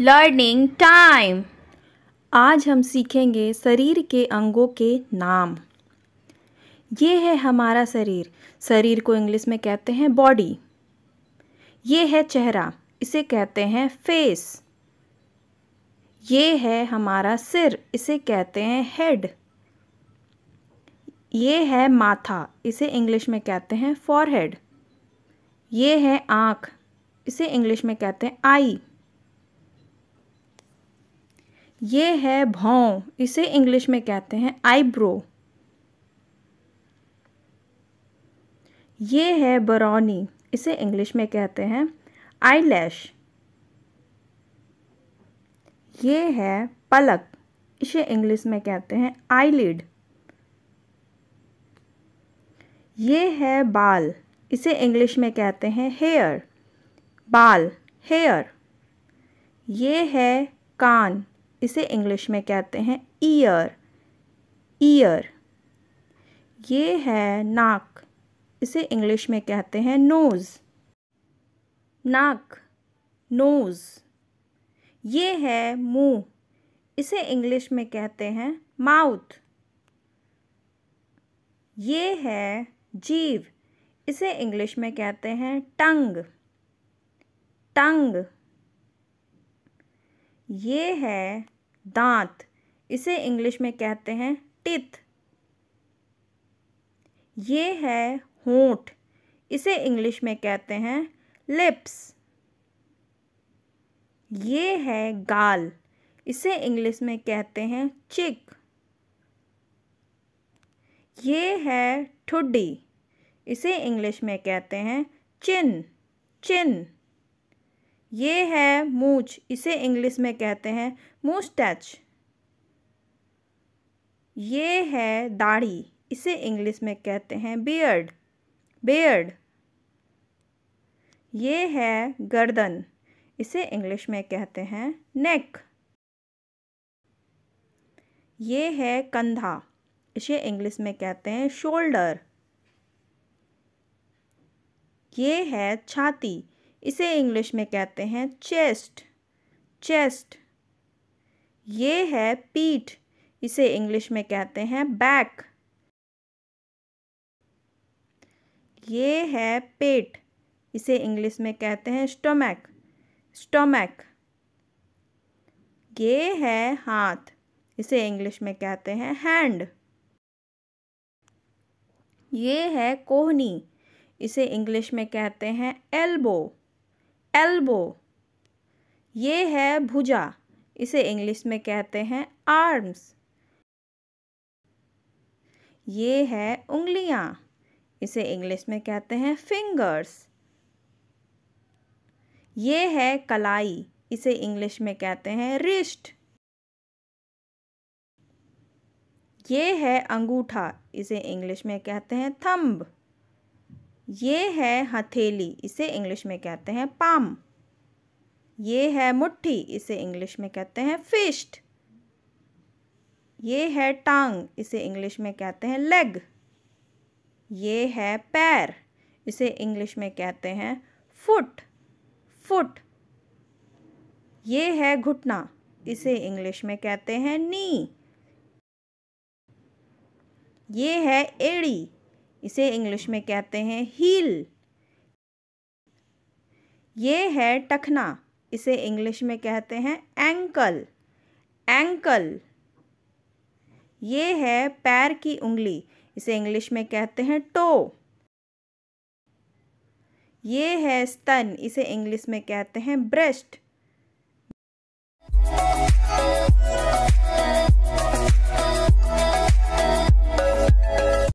learning time आज हम सीखेंगे शरीर के अंगों के नाम ये है हमारा शरीर शरीर को इंग्लिश में कहते हैं बॉडी ये है चेहरा इसे कहते हैं फेस ये है हमारा सिर इसे कहते हैं हेड ये है माथा इसे इंग्लिश में कहते हैं फॉरहेड ये है आँख इसे इंग्लिश में कहते हैं आई ये है भौं इसे इंग्लिश में कहते हैं आईब्रो ये है बरौनी इसे इंग्लिश में कहते हैं आई ये है पलक इसे इंग्लिश में कहते हैं आई लिड ये है बाल इसे इंग्लिश में कहते हैं हेयर बाल हेयर ये है कान इसे इंग्लिश में कहते हैं ईयर ईयर ये है नाक इसे इंग्लिश में कहते हैं नोज़ नाक नोज़ ये है मुंह इसे इंग्लिश में कहते हैं माउथ ये है जीव इसे इंग्लिश में कहते हैं टंग टंग ये है दांत इसे इंग्लिश में कहते हैं टिथ ये है होंठ इसे इंग्लिश में कहते हैं लिप्स ये है गाल इसे इंग्लिश में कहते हैं चिक ये है ठुड्डी इसे इंग्लिश में कहते हैं चिन चिन ये है मूछ इसे इंग्लिश में कहते हैं मूछ टैच ये है दाढ़ी इसे इंग्लिश में कहते हैं बियर्ड बियर्ड ये है गर्दन इसे इंग्लिश में कहते हैं नेक ये है कंधा इसे इंग्लिश में कहते हैं शोल्डर ये है छाती इसे इंग्लिश में कहते हैं चेस्ट चेस्ट ये है पीठ इसे इंग्लिश में कहते हैं बैक ये है पेट इसे इंग्लिश में कहते हैं स्टोमैक स्टोमैक ये है हाथ इसे इंग्लिश में कहते हैं हैंड ये है कोहनी इसे इंग्लिश में कहते हैं एल्बो एल्बो ये है भुजा इसे इंग्लिश में कहते हैं आर्म्स ये है उंगलियां इसे इंग्लिश में कहते हैं फिंगर्स ये है कलाई इसे इंग्लिश में कहते हैं रिस्ट ये है अंगूठा इसे इंग्लिश में कहते हैं थंब ये है हथेली इसे इंग्लिश में कहते हैं पाम ये है मुट्ठी इसे इंग्लिश में कहते हैं फिस्ट ये है टांग इसे इंग्लिश में कहते हैं लेग ये है पैर इसे इंग्लिश में कहते हैं फुट फुट ये है घुटना इसे इंग्लिश में कहते हैं नी ये है एड़ी इसे इंग्लिश में कहते हैं हील ये है टखना इसे इंग्लिश में कहते हैं एंकल एंकल ये है पैर की उंगली इसे इंग्लिश में कहते हैं टो ये है स्तन इसे इंग्लिश में कहते हैं ब्रेस्ट